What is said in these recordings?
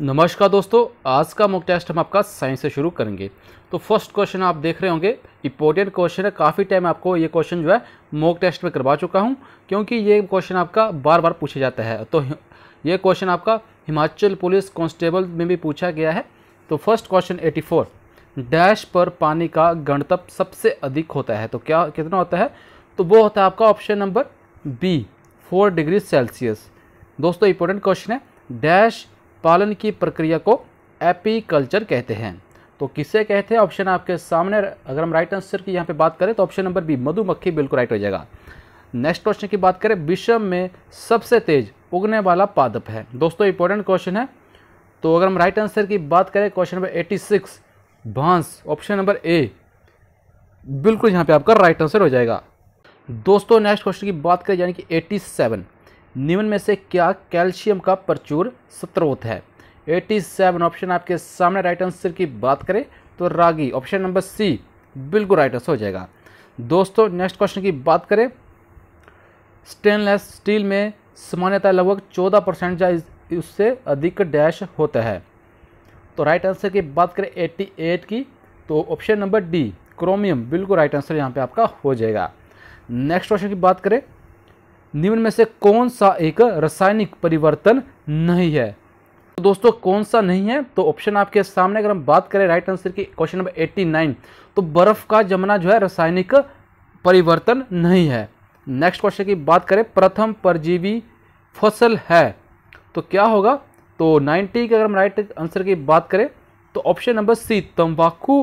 नमस्कार दोस्तों आज का मुख्य टेस्ट हम आपका साइंस से शुरू करेंगे तो फर्स्ट क्वेश्चन आप देख रहे होंगे इंपॉर्टेंट क्वेश्चन है काफ़ी टाइम आपको ये क्वेश्चन जो है मॉक टेस्ट में करवा चुका हूँ क्योंकि ये क्वेश्चन आपका बार बार पूछा जाता है तो ये क्वेश्चन आपका हिमाचल पुलिस कांस्टेबल में भी पूछा गया है तो फर्स्ट क्वेश्चन एटी डैश पर पानी का गणतप सबसे अधिक होता है तो क्या कितना होता है तो वो होता है आपका option number B four degree Celsius दोस्तों इंपॉर्टेंट क्वेश्चन है डैश पालन की प्रक्रिया को एपीकल्चर कहते हैं तो किसे कहते हैं ऑप्शन आपके सामने अगर हम राइट आंसर की यहाँ पे बात करें तो ऑप्शन नंबर बी मधुमक्खी बिल्कुल राइट हो जाएगा नेक्स्ट क्वेश्चन की बात करें विश्व में सबसे तेज उगने वाला पादप है दोस्तों इंपॉर्टेंट क्वेश्चन है तो अगर हम राइट आंसर की बात करें क्वेश्चन नंबर एटी सिक्स भांस ऑप्शन नंबर ए बिल्कुल यहाँ पर आपका राइट आंसर हो जाएगा दोस्तों नेक्स्ट क्वेश्चन की बात करें यानी कि एटी सेवन निम्न में से क्या कैल्शियम का प्रचुर स्रोत है 87 ऑप्शन आपके सामने राइट आंसर की बात करें तो रागी ऑप्शन नंबर सी बिल्कुल राइट आंसर हो जाएगा दोस्तों नेक्स्ट क्वेश्चन की बात करें स्टेनलेस स्टील में सामान्यतः लगभग 14 परसेंट या उससे अधिक डैश होता है तो राइट आंसर की बात करें 88 की तो ऑप्शन नंबर डी क्रोमियम बिल्कुल राइट आंसर यहाँ पर आपका हो जाएगा नेक्स्ट क्वेश्चन की बात करें निम्न में से कौन सा एक रासायनिक परिवर्तन नहीं है तो दोस्तों कौन सा नहीं है तो ऑप्शन आपके सामने अगर हम बात करें राइट आंसर की क्वेश्चन नंबर 89 तो बर्फ का जमना जो है रासायनिक परिवर्तन नहीं है नेक्स्ट क्वेश्चन की बात करें प्रथम परजीवी फसल है तो क्या होगा तो 90 की अगर हम राइट आंसर की बात करें तो ऑप्शन नंबर सी तंबाकू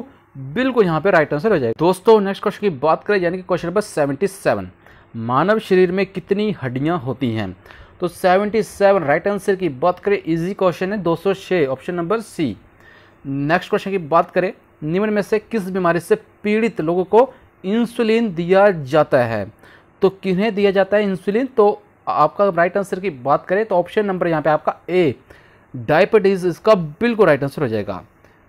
बिल्कुल यहाँ पे राइट आंसर हो जाएगा दोस्तों नेक्स्ट क्वेश्चन की बात करें यानी कि क्वेश्चन नंबर 77 मानव शरीर में कितनी हड्डियाँ होती हैं तो 77 राइट आंसर की बात करें इजी क्वेश्चन है 206 option number C next question की बात करें निम्न में से किस बीमारी से पीड़ित लोगों को इंसुलिन दिया जाता है तो किन्हें दिया जाता है इंसुलिन तो आपका राइट आंसर की बात करें तो ऑप्शन नंबर यहाँ पे आपका ए डायबिटीज़ इसका बिल्कुल राइट आंसर हो जाएगा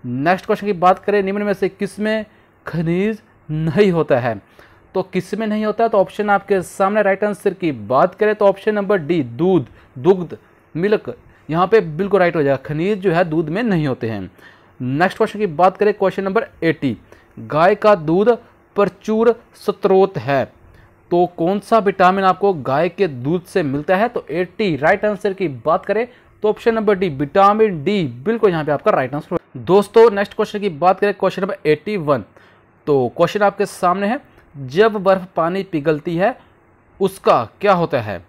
नेक्स्ट क्वेश्चन की बात करें निम्न में से किस में खनिज नहीं होता है तो किस में नहीं होता तो ऑप्शन आपके सामने राइट आंसर की बात करें तो ऑप्शन नंबर डी दूध दुग्ध मिल्क यहाँ पे बिल्कुल राइट हो जाएगा खनिज जो है दूध में नहीं होते हैं नेक्स्ट क्वेश्चन की बात करें क्वेश्चन नंबर एटी गाय का दूध प्रचुर स्त्रोत है तो कौन सा विटामिन आपको गाय के दूध से मिलता है तो एटी राइट आंसर की बात करें तो option number D vitamin D बिल्कुल यहाँ पे आपका राइट आंसर दोस्तों नेक्स्ट क्वेश्चन की बात करें क्वेश्चन नंबर एटी तो क्वेश्चन आपके सामने है जब बर्फ़ पानी पिघलती है उसका क्या होता है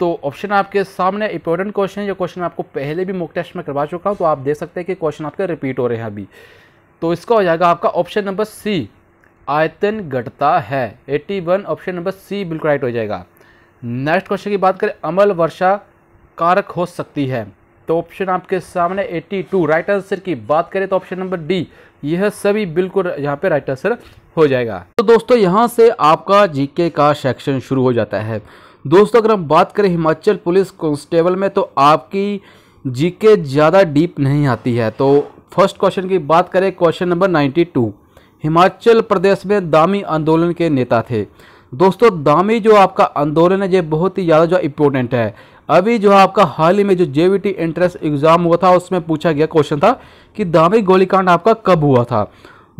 तो ऑप्शन आपके सामने इंपॉर्टेंट क्वेश्चन है जो क्वेश्चन आपको पहले भी मुक टेस्ट में करवा चुका हूँ तो आप देख सकते हैं कि क्वेश्चन आपके रिपीट हो रहे हैं अभी तो इसका हो जाएगा आपका ऑप्शन नंबर सी आयतन घटता है 81 ऑप्शन नंबर सी बिल्कुल राइट हो जाएगा नेक्स्ट क्वेश्चन की बात करें अमल वर्षा कारक हो सकती है तो ऑप्शन आपके सामने 82 राइट आंसर की बात करें तो ऑप्शन नंबर डी यह सभी बिल्कुल यहाँ पे राइट आंसर हो जाएगा तो दोस्तों यहाँ से आपका जीके का सेक्शन शुरू हो जाता है दोस्तों अगर हम बात करें हिमाचल पुलिस कॉन्स्टेबल में तो आपकी जीके ज़्यादा डीप नहीं आती है तो फर्स्ट क्वेश्चन की बात करें क्वेश्चन नंबर 92 हिमाचल प्रदेश में दामी आंदोलन के नेता थे दोस्तों दामी जो आपका आंदोलन है ये बहुत ही ज़्यादा जो इम्पोर्टेंट है अभी जो आपका हाल ही में जो जे एंट्रेंस एग्ज़ाम हुआ था उसमें पूछा गया क्वेश्चन था कि दामी गोलीकांड आपका कब हुआ था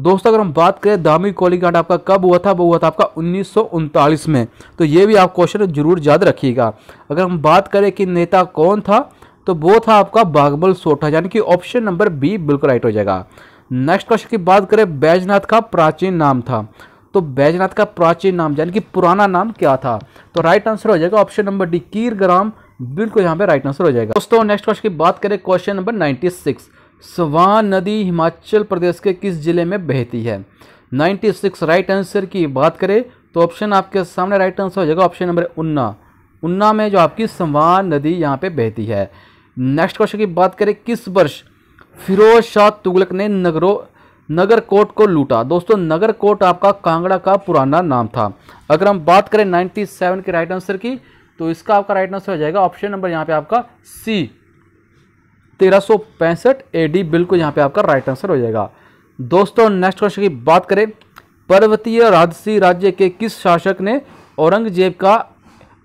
दोस्तों अगर हम बात करें दामी कोली कांड आपका कब हुआ था वो हुआ था आपका उन्नीस में तो ये भी आप क्वेश्चन जरूर याद रखिएगा अगर हम बात करें कि नेता कौन था तो वो था आपका बागबल सोठा यानी कि ऑप्शन नंबर बी बिल्कुल राइट हो जाएगा नेक्स्ट क्वेश्चन की बात करें बैजनाथ का प्राचीन नाम था तो बैजनाथ का प्राचीन नाम यानी कि पुराना नाम क्या था तो राइट आंसर हो जाएगा ऑप्शन नंबर डी कीर ग्राम बिल्कुल यहाँ पे राइट आंसर हो जाएगा दोस्तों नेक्स्ट क्वेश्चन की बात करें क्वेश्चन नंबर 96 सवान नदी हिमाचल प्रदेश के किस जिले में बहती है 96 राइट आंसर की बात करें तो ऑप्शन आपके सामने राइट आंसर हो जाएगा ऑप्शन नंबर उन्ना उन्ना में जो आपकी सवान नदी यहाँ पे बहती है नेक्स्ट क्वेश्चन की बात करें किस वर्ष फिरोज शाह तुगलक ने नगरों नगर कोट को लूटा दोस्तों नगर कोट आपका कांगड़ा का पुराना नाम था अगर हम बात करें 97 के राइट आंसर की तो इसका आपका राइट आंसर हो जाएगा ऑप्शन नंबर यहाँ पे आपका सी तेरह सौ पैंसठ बिल्कुल यहाँ पे आपका राइट आंसर हो जाएगा दोस्तों नेक्स्ट क्वेश्चन की बात करें पर्वतीय राजसी राज्य के किस शासक ने औरंगजेब का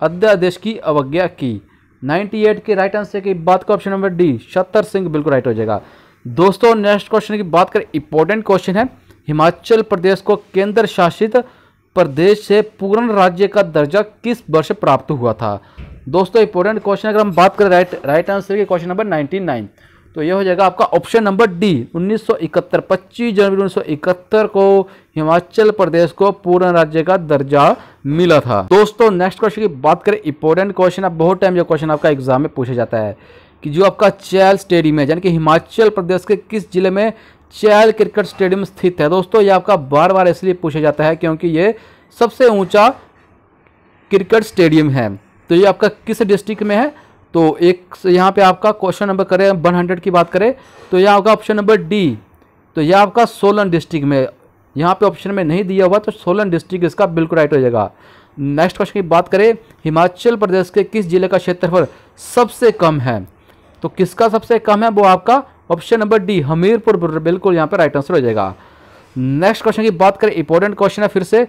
अध्यादेश की अवज्ञा की 98 के राइट आंसर की बात का ऑप्शन नंबर डी शत्तर सिंह बिल्कुल राइट हो जाएगा दोस्तों नेक्स्ट क्वेश्चन की बात करें इंपॉर्टेंट क्वेश्चन है हिमाचल प्रदेश को केंद्र शासित प्रदेश से पूर्ण राज्य का दर्जा किस वर्ष प्राप्त हुआ था दोस्तों इंपॉर्टेंट क्वेश्चन अगर हम बात करें राइट राइट आंसर के क्वेश्चन नंबर नाइनटी नाइन तो ये हो जाएगा आपका ऑप्शन नंबर डी 1971 25 जनवरी 1971 को हिमाचल प्रदेश को पूर्ण राज्य का दर्जा मिला था दोस्तों नेक्स्ट क्वेश्चन की बात करें इंपॉर्टेंट क्वेश्चन आप बहुत टाइम जो क्वेश्चन आपका एग्जाम में पूछा जाता है कि जो आपका चैल स्टेडियम है यानी कि हिमाचल प्रदेश के किस जिले में चैल क्रिकेट स्टेडियम स्थित है दोस्तों ये आपका बार बार इसलिए पूछा जाता है क्योंकि ये सबसे ऊँचा क्रिकेट स्टेडियम है तो ये आपका किस डिस्ट्रिक्ट में है तो एक यहाँ पे आपका क्वेश्चन नंबर करें वन हंड्रेड की बात करें तो यह आपका ऑप्शन नंबर डी तो यह आपका सोलन डिस्ट्रिक्ट में यहाँ पे ऑप्शन में नहीं दिया हुआ तो सोलन डिस्ट्रिक्ट इसका बिल्कुल राइट हो जाएगा नेक्स्ट क्वेश्चन की बात करें हिमाचल प्रदेश के किस जिले का क्षेत्रफल सबसे कम है तो किसका सबसे कम है वो आपका ऑप्शन नंबर डी हमीरपुर बिल्कुल यहाँ पर राइट आंसर हो जाएगा नेक्स्ट क्वेश्चन की बात करें इंपॉर्टेंट क्वेश्चन है फिर से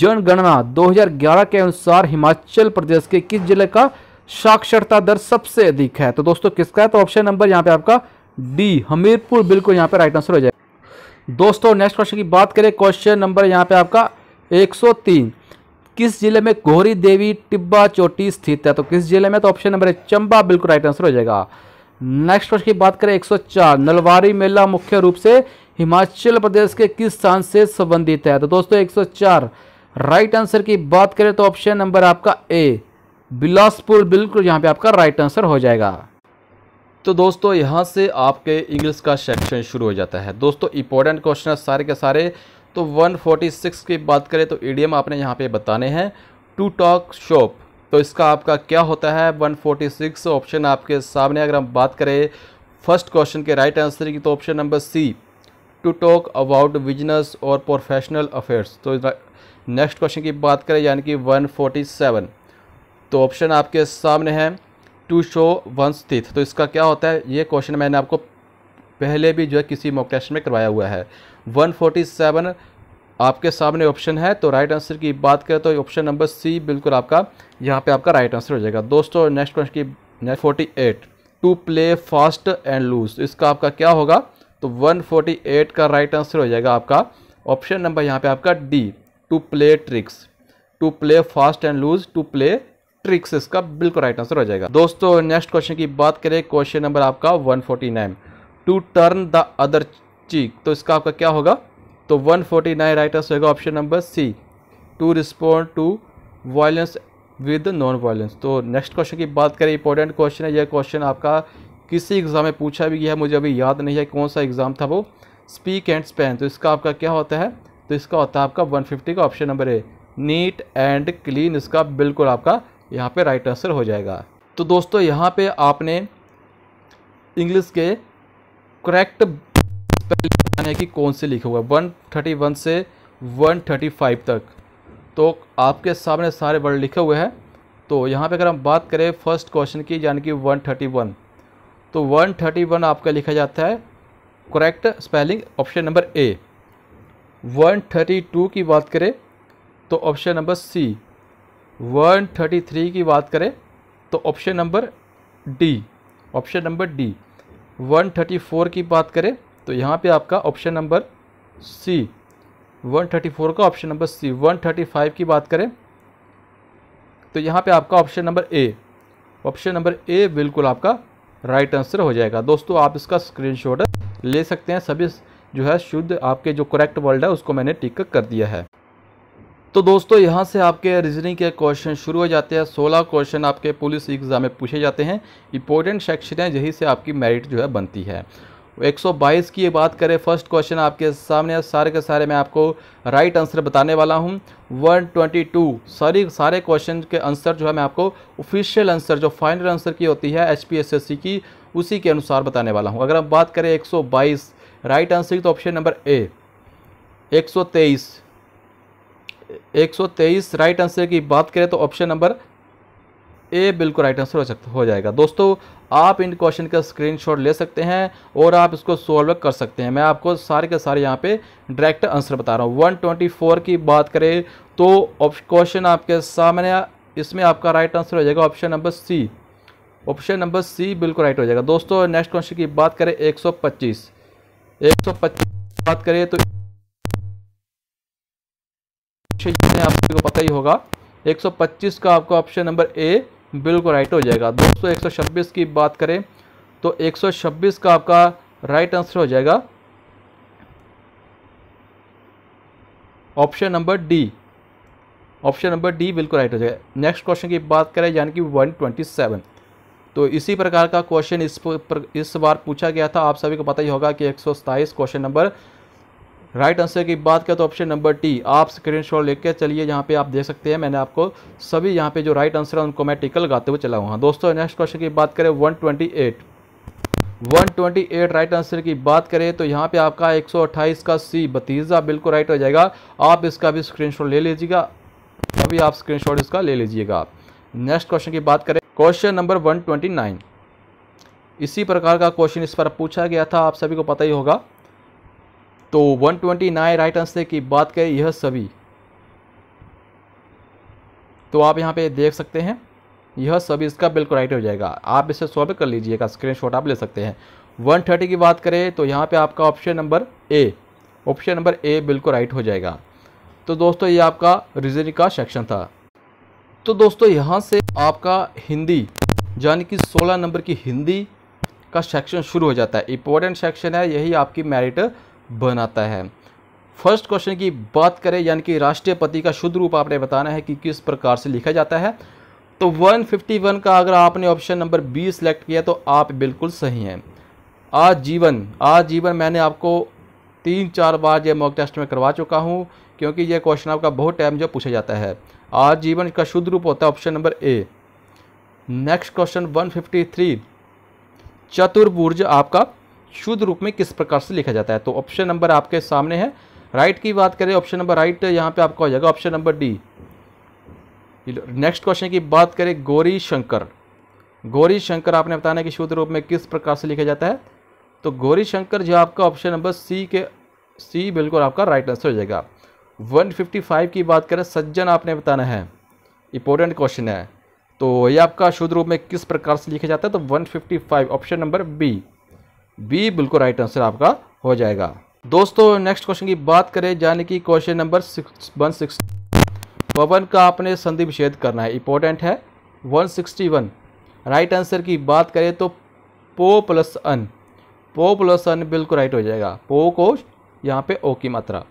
जनगणना 2011 के अनुसार हिमाचल प्रदेश के किस जिले का साक्षरता दर सबसे अधिक है तो दोस्तों किसका है तो ऑप्शन नंबर यहाँ पे आपका डी हमीरपुर बिल्कुल यहाँ पे राइट आंसर हो जाएगा दोस्तों नेक्स्ट क्वेश्चन की बात करें क्वेश्चन नंबर यहाँ पे आपका 103 किस जिले में गोहरी देवी टिब्बा चोटी स्थित है तो किस जिले में तो ऑप्शन नंबर है चंबा बिल्कुल राइट आंसर हो जाएगा नेक्स्ट क्वेश्चन की बात करें 104 नलवारी मेला मुख्य रूप से हिमाचल प्रदेश के किस स्थान से संबंधित है तो दोस्तों 104 राइट आंसर की बात करें तो ऑप्शन नंबर आपका ए बिलासपुर बिल्कुल यहाँ पे आपका राइट आंसर हो जाएगा तो दोस्तों यहाँ से आपके इंग्लिश का सेक्शन शुरू हो जाता है दोस्तों इंपॉर्टेंट क्वेश्चन सारे के सारे तो 146 की बात करें तो ईडीएम आपने यहाँ पे बताने हैं टू टॉक शॉप तो इसका आपका क्या होता है 146 ऑप्शन आपके सामने अगर हम बात करें फर्स्ट क्वेश्चन के राइट आंसर की तो option number C to talk about business और प्रोफेशनल अफेयर्स तो नेक्स्ट क्वेश्चन की बात करें यानी कि 147 तो ऑप्शन आपके सामने है टू शो वन स्थित तो इसका क्या होता है ये क्वेश्चन मैंने आपको पहले भी जो है किसी मॉक टेस्ट में करवाया हुआ है 147 आपके सामने ऑप्शन है तो राइट आंसर की बात करें तो ऑप्शन नंबर सी बिल्कुल आपका यहाँ पे आपका राइट आंसर हो जाएगा दोस्तों नेक्स्ट क्वेश्चन की next forty eight to play fast and loose इसका आपका क्या होगा तो 148 का राइट आंसर हो जाएगा आपका ऑप्शन नंबर यहाँ पे आपका D to play tricks to play fast and loose to play tricks इसका बिल्कुल राइट आंसर हो जाएगा दोस्तों नेक्स्ट क्वेश्चन की बात करें क्वेश्चन नंबर आपका 149 to turn the other cheek तो इसका आपका क्या होगा तो 149 राइट आंसर होगा option number C to respond to violence with non violence तो नेक्स्ट क्वेश्चन की बात करें इंपॉर्टेंट क्वेश्चन है यह क्वेश्चन आपका किसी एग्ज़ाम में पूछा भी गया है मुझे अभी याद नहीं है कौन सा एग्ज़ाम था वो स्पीक एंड स्पेन तो इसका आपका क्या होता है तो इसका होता है आपका 150 का option number A neat and clean इसका बिल्कुल आपका यहाँ पे राइट आंसर हो जाएगा तो दोस्तों यहाँ पे आपने इंग्लिश के करेक्ट बताने की कौन से लिखा हुआ है वन से फाइव तक तो आपके सामने सारे वर्ड लिखे हुए हैं तो यहाँ पे अगर हम बात करें फर्स्ट क्वेश्चन की यानी कि 131 तो 131 आपका लिखा जाता है correct spelling option number A 132 की बात करें तो ऑप्शन नंबर सी 133 की बात करें तो option number D option number D 134 की बात करें तो यहाँ पे आपका ऑप्शन नंबर सी 134 का ऑप्शन नंबर सी 135 की बात करें तो यहाँ पे आपका option number A option number A बिल्कुल आपका राइट आंसर हो जाएगा दोस्तों आप इसका स्क्रीनशॉट ले सकते हैं सभी जो है शुद्ध आपके जो करेक्ट वर्ल्ड है उसको मैंने टिक कर दिया है तो दोस्तों यहाँ से आपके रीजनिंग के क्वेश्चन शुरू हो जाते हैं सोलह क्वेश्चन आपके पुलिस एग्ज़ाम में पूछे जाते हैं इंपॉर्टेंट सेक्शन है यही से आपकी मेरिट जो है बनती है 122 की बात करें फर्स्ट क्वेश्चन आपके सामने सारे के सारे मैं आपको राइट आंसर बताने वाला हूँ 122 सारी सारे क्वेश्चन के आंसर जो है मैं आपको ऑफिशियल आंसर जो फाइनल आंसर की होती है एच की उसी के अनुसार बताने वाला हूँ अगर हम बात करें 122 राइट आंसर की तो option number A 123 123 right answer की बात करें तो ऑप्शन नंबर ए बिल्कुल राइट आंसर हो सकता हो जाएगा दोस्तों आप इन क्वेश्चन का स्क्रीनशॉट ले सकते हैं और आप इसको सॉल्व कर सकते हैं मैं आपको सारे के सारे यहाँ पे डायरेक्ट आंसर बता रहा हूँ 124 की बात करें तो क्वेश्चन आपके सामने इसमें आपका राइट आंसर हो जाएगा option number C option number C बिल्कुल राइट हो जाएगा दोस्तों नेक्स्ट क्वेश्चन की बात करें सौ पच्चीस बात करें तो आपको पता ही होगा 125 का आपका ऑप्शन नंबर ए बिल्कुल राइट हो जाएगा दोस्तों एक की बात करें तो एक का आपका राइट आंसर हो जाएगा option number D option number D बिल्कुल राइट हो जाएगा नेक्स्ट क्वेश्चन की बात करें यानी कि 127 तो इसी प्रकार का क्वेश्चन इस पर, इस बार पूछा गया था आप सभी को पता ही होगा कि एक क्वेश्चन नंबर राइट आंसर की बात करें तो ऑप्शन नंबर टी आप स्क्रीन शॉट लेकर चलिए यहाँ पे आप देख सकते हैं मैंने आपको सभी यहाँ पे जो राइट आंसर है उनको मैं टिकल लगाते हुए चला हुआ हाँ, दोस्तों नेक्स्ट क्वेश्चन की बात करें one one twenty eight twenty eight right answer की बात करें तो यहाँ पे आपका एक सौ अट्ठाईस का सी भतीजा बिल्कुल राइट हो जाएगा आप इसका भी शॉट ले लीजिएगा अभी आप शॉट इसका ले लीजिएगा आप नेक्स्ट क्वेश्चन की बात करें क्वेश्चन नंबर नाइन इसी प्रकार का क्वेश्चन इस पर पूछा गया था आप सभी को पता ही होगा तो 129 राइट आंसर की बात करें यह सभी तो आप यहाँ पे देख सकते हैं यह सभी इसका बिल्कुल राइट हो जाएगा आप इसे सॉल्व कर लीजिएगा स्क्रीनशॉट आप ले सकते हैं 130 की बात करें तो यहाँ पे आपका option number A option number A बिल्कुल राइट हो जाएगा तो दोस्तों ये आपका रीजनिंग का सेक्शन था तो दोस्तों यहाँ से आपका हिंदी यानी कि सोलह नंबर की हिंदी का सेक्शन शुरू हो जाता है इंपॉर्टेंट सेक्शन है यही आपकी मेरिट बनाता है फर्स्ट क्वेश्चन की बात करें यानी कि राष्ट्रपति का शुद्ध रूप आपने बताना है कि किस प्रकार से लिखा जाता है तो 151 का अगर आपने ऑप्शन नंबर बी सेलेक्ट किया तो आप बिल्कुल सही हैं आजीवन आजीवन मैंने आपको तीन चार बार यह मॉक टेस्ट में करवा चुका हूँ क्योंकि यह क्वेश्चन आपका बहुत टाइम जो पूछा जाता है आजीवन का शुद्ध रूप होता है option number A next question 153 चतुर्भुज आपका शुद्ध रूप में किस प्रकार से लिखा जाता है तो ऑप्शन नंबर आपके सामने है राइट की बात करें ऑप्शन नंबर राइट यहाँ पे आपका हो जाएगा option number D next question की बात करें गौरी शंकर गौरी शंकर आपने बताना है कि शुद्ध रूप में किस प्रकार से लिखा जाता है तो गौरी शंकर जो आपका ऑप्शन नंबर सी के सी बिल्कुल आपका राइट आंसर हो जाएगा 155 की बात करें सज्जन आपने बताना है इंपॉर्टेंट क्वेश्चन है तो ये आपका शुद्ध रूप में किस प्रकार से लिखा जाता है तो 155 ऑप्शन नंबर बी बी बिल्कुल राइट आंसर आपका हो जाएगा दोस्तों नेक्स्ट क्वेश्चन की बात करें जाने की question number six one six पवन का आपने संधि विषेद करना है इंपॉर्टेंट है one sixty one right answer की बात करें तो पो प्लस अन पो प्लस अन बिल्कुल राइट हो जाएगा पो को यहाँ पे ओ की मात्रा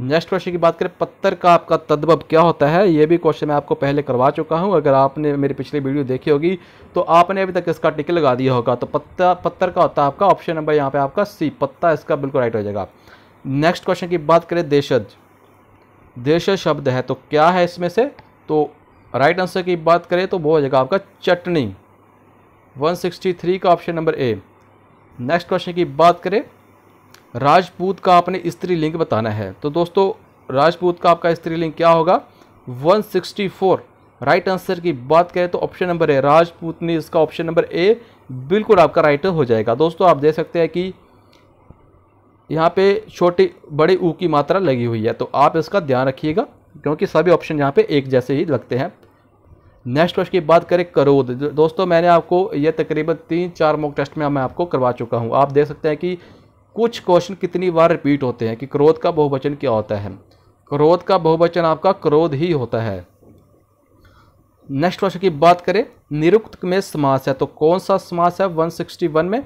नेक्स्ट क्वेश्चन की बात करें पत्थर का आपका तदबब क्या होता है ये भी क्वेश्चन मैं आपको पहले करवा चुका हूँ अगर आपने मेरी पिछली वीडियो देखी होगी तो आपने अभी तक इसका टिक लगा दिया होगा तो पत्ता पत्थर का होता है आपका ऑप्शन नंबर यहाँ पे आपका सी पत्ता इसका बिल्कुल राइट हो जाएगा नेक्स्ट क्वेश्चन की बात करें देशज देशज शब्द है तो क्या है इसमें से तो राइट आंसर की बात करें तो वो हो जाएगा आपका चटनी वन का option number A next question की बात करें राजपूत का आपने स्त्री लिंग बताना है तो दोस्तों राजपूत का आपका स्त्री लिंग क्या होगा 164 राइट आंसर की बात करें तो ऑप्शन नंबर ए राजपूत ने इसका ऑप्शन नंबर ए बिल्कुल आपका राइट हो जाएगा दोस्तों आप देख सकते हैं कि यहाँ पे छोटी बड़ी ऊ की मात्रा लगी हुई है तो आप इसका ध्यान रखिएगा क्योंकि सभी ऑप्शन यहाँ पे एक जैसे ही लगते हैं नेक्स्ट क्वेश्चन की बात करें करोद दोस्तों मैंने आपको यह तकरीबन तीन चार मॉक टेस्ट में मैं आपको करवा चुका हूँ आप देख सकते हैं कि कुछ क्वेश्चन कितनी बार रिपीट होते हैं कि क्रोध का बहुवचन क्या होता है क्रोध का बहुवचन आपका क्रोध ही होता है नेक्स्ट क्वेश्चन की बात करें निरुक्त में समास है तो कौन सा समास है 161 में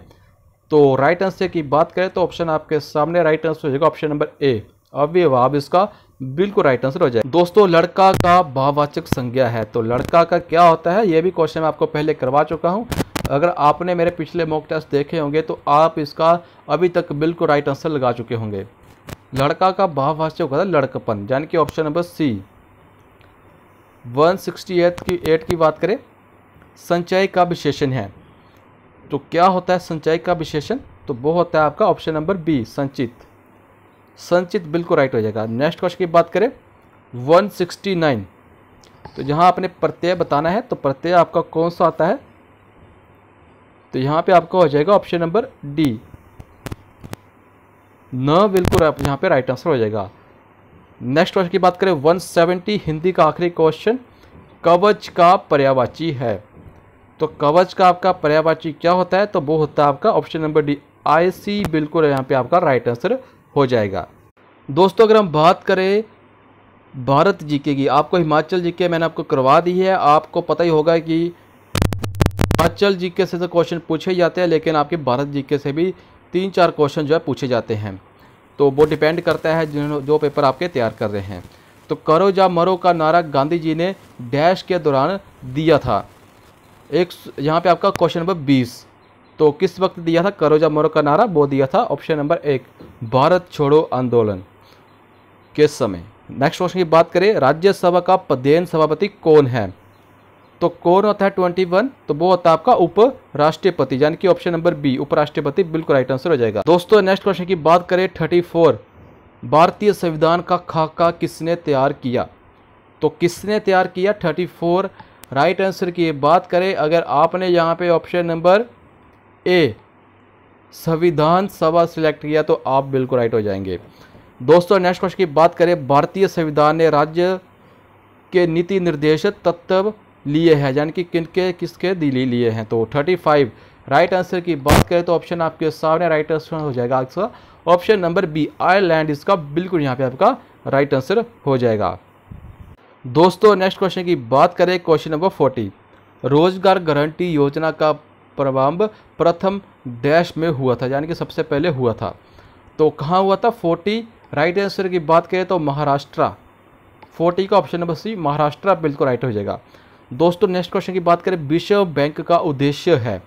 तो राइट आंसर की बात करें तो ऑप्शन आपके सामने राइट आंसर हो जाएगा ऑप्शन नंबर ए अव्यवाब इसका बिल्कुल राइट आंसर हो जाएगा दोस्तों लड़का का भाववाचक संज्ञा है तो लड़का का क्या होता है यह भी क्वेश्चन मैं आपको पहले करवा चुका हूँ अगर आपने मेरे पिछले मॉक टेस्ट देखे होंगे तो आप इसका अभी तक बिल्कुल राइट आंसर लगा चुके होंगे लड़का का भावभाष्य होगा था लड़कपन यानी कि option number C one sixty eight की एट की बात करें संचय का विशेषण है तो क्या होता है संचय का विशेषण तो वो होता है आपका ऑप्शन नंबर बी संचित संचित बिल्कुल राइट हो जाएगा नेक्स्ट क्वेश्चन की बात करें 169 तो यहाँ आपने प्रत्यय बताना है तो प्रत्यय आपका कौन सा आता है तो यहाँ पे आपका हो जाएगा ऑप्शन नंबर डी न बिल्कुल यहाँ पे राइट आंसर हो जाएगा नेक्स्ट क्वेश्चन की बात करें 170 हिंदी का आखिरी क्वेश्चन कवच का पर्यावाची है तो कवच का आपका पर्यावाची क्या होता है तो वो होता है आपका option number D I C बिल्कुल यहाँ पे आपका राइट आंसर हो जाएगा दोस्तों अगर हम बात करें भारत जीके की आपको हिमाचल जीके मैंने आपको करवा दी है आपको पता ही होगा कि हिमाचल जीके से तो क्वेश्चन पूछे जाते हैं लेकिन आपके भारत जीके से भी तीन चार क्वेश्चन जो है पूछे जाते हैं तो वो डिपेंड करता है जिन जो पेपर आपके तैयार कर रहे हैं तो करो या मरो का नारा गांधी जी ने डैश के दौरान दिया था एक यहाँ पे आपका क्वेश्चन नंबर बीस तो किस वक्त दिया था करो या मरो का नारा वो दिया था ऑप्शन नंबर एक भारत छोड़ो आंदोलन किस समय नेक्स्ट क्वेश्चन की बात करें राज्यसभा का पदेन सभापति कौन है तो कौन होता है ट्वेंटी वन तो वो होता है आपका उपराष्ट्रपति यानी कि ऑप्शन नंबर बी उपराष्ट्रपति बिल्कुल राइट आंसर हो जाएगा दोस्तों नेक्स्ट क्वेश्चन की बात करें थर्टी फोर भारतीय संविधान का खाका किसने तैयार किया तो किसने तैयार किया थर्टी फोर राइट आंसर की बात करें अगर आपने यहाँ पे ऑप्शन नंबर ए संविधान सभा सिलेक्ट किया तो आप बिल्कुल राइट हो जाएंगे दोस्तों नेक्स्ट क्वेश्चन की बात करें भारतीय संविधान ने राज्य के नीति निर्देशक तत्व लिए हैं यानी कि किन के किसके दिल्ली लिए हैं तो थर्टी फाइव राइट आंसर की बात करें तो ऑप्शन आपके सामने राइट आंसर हो जाएगा इसका ऑप्शन नंबर बी आयरलैंड इसका बिल्कुल यहाँ पे आपका राइट आंसर हो जाएगा दोस्तों नेक्स्ट क्वेश्चन की बात करें क्वेश्चन नंबर फोर्टी रोजगार गारंटी योजना का प्रारंभ प्रथम डैश में हुआ था यानी कि सबसे पहले हुआ था तो कहाँ हुआ था फोर्टी राइट आंसर की बात करें तो महाराष्ट्र फोर्टी का ऑप्शन नंबर सी महाराष्ट्र बिल्कुल राइट हो जाएगा दोस्तों नेक्स्ट क्वेश्चन की बात करें विश्व बैंक का उद्देश्य है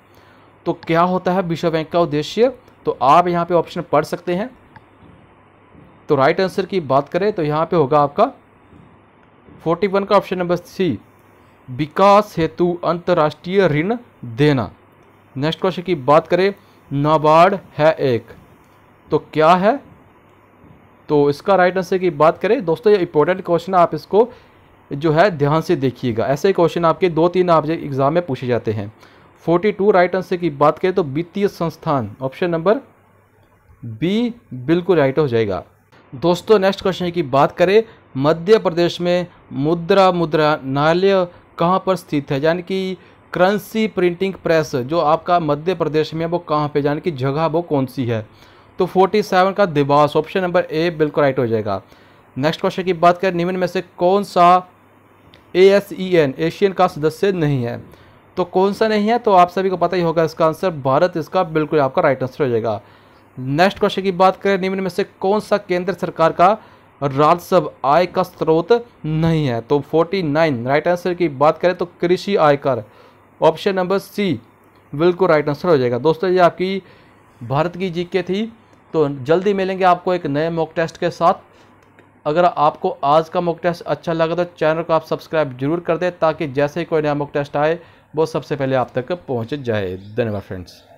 तो क्या होता है विश्व बैंक का उद्देश्य तो आप यहाँ पे ऑप्शन पढ़ सकते हैं तो राइट आंसर की बात करें तो यहाँ पे होगा आपका 41 का ऑप्शन नंबर सी विकास हेतु अंतर्राष्ट्रीय ऋण देना नेक्स्ट क्वेश्चन की बात करें नाबार्ड है एक तो क्या है तो इसका राइट आंसर की बात करें दोस्तों ये इंपॉर्टेंट क्वेश्चन आप इसको जो है ध्यान से देखिएगा ऐसे क्वेश्चन आपके दो तीन आपसे एग्ज़ाम में पूछे जाते हैं फोर्टी टू राइट आंसर की बात करें तो वित्तीय संस्थान ऑप्शन नंबर बी बिल्कुल राइट हो जाएगा दोस्तों नेक्स्ट क्वेश्चन की बात करें मध्य प्रदेश में मुद्रा मुद्रा नालय कहाँ पर स्थित है यानी कि करंसी प्रिंटिंग प्रेस जो आपका मध्य प्रदेश में है वो कहाँ पे यानी कि जगह वो कौन सी है तो 47 का देवास ऑप्शन नंबर ए बिल्कुल राइट हो जाएगा नेक्स्ट क्वेश्चन की बात करें निम्न में से कौन सा A S E N Asian का सदस्य नहीं है तो कौन सा नहीं है तो आप सभी को पता ही होगा इसका आंसर भारत इसका बिल्कुल आपका राइट आंसर हो जाएगा नेक्स्ट क्वेश्चन की बात करें निम्न में से कौन सा केंद्र सरकार का राजस्व आय का स्रोत नहीं है तो 49 राइट आंसर की बात करें तो कृषि आयकर ऑप्शन नंबर सी बिल्कुल राइट आंसर हो जाएगा दोस्तों ये आपकी भारत की जीके थी तो जल्दी मिलेंगे आपको एक नए मॉक टेस्ट के साथ अगर आपको आज का मॉक टेस्ट अच्छा लगा तो चैनल को आप सब्सक्राइब जरूर कर दें ताकि जैसे ही कोई नया मॉक टेस्ट आए वो सबसे पहले आप तक पहुँच जाए धन्यवाद फ्रेंड्स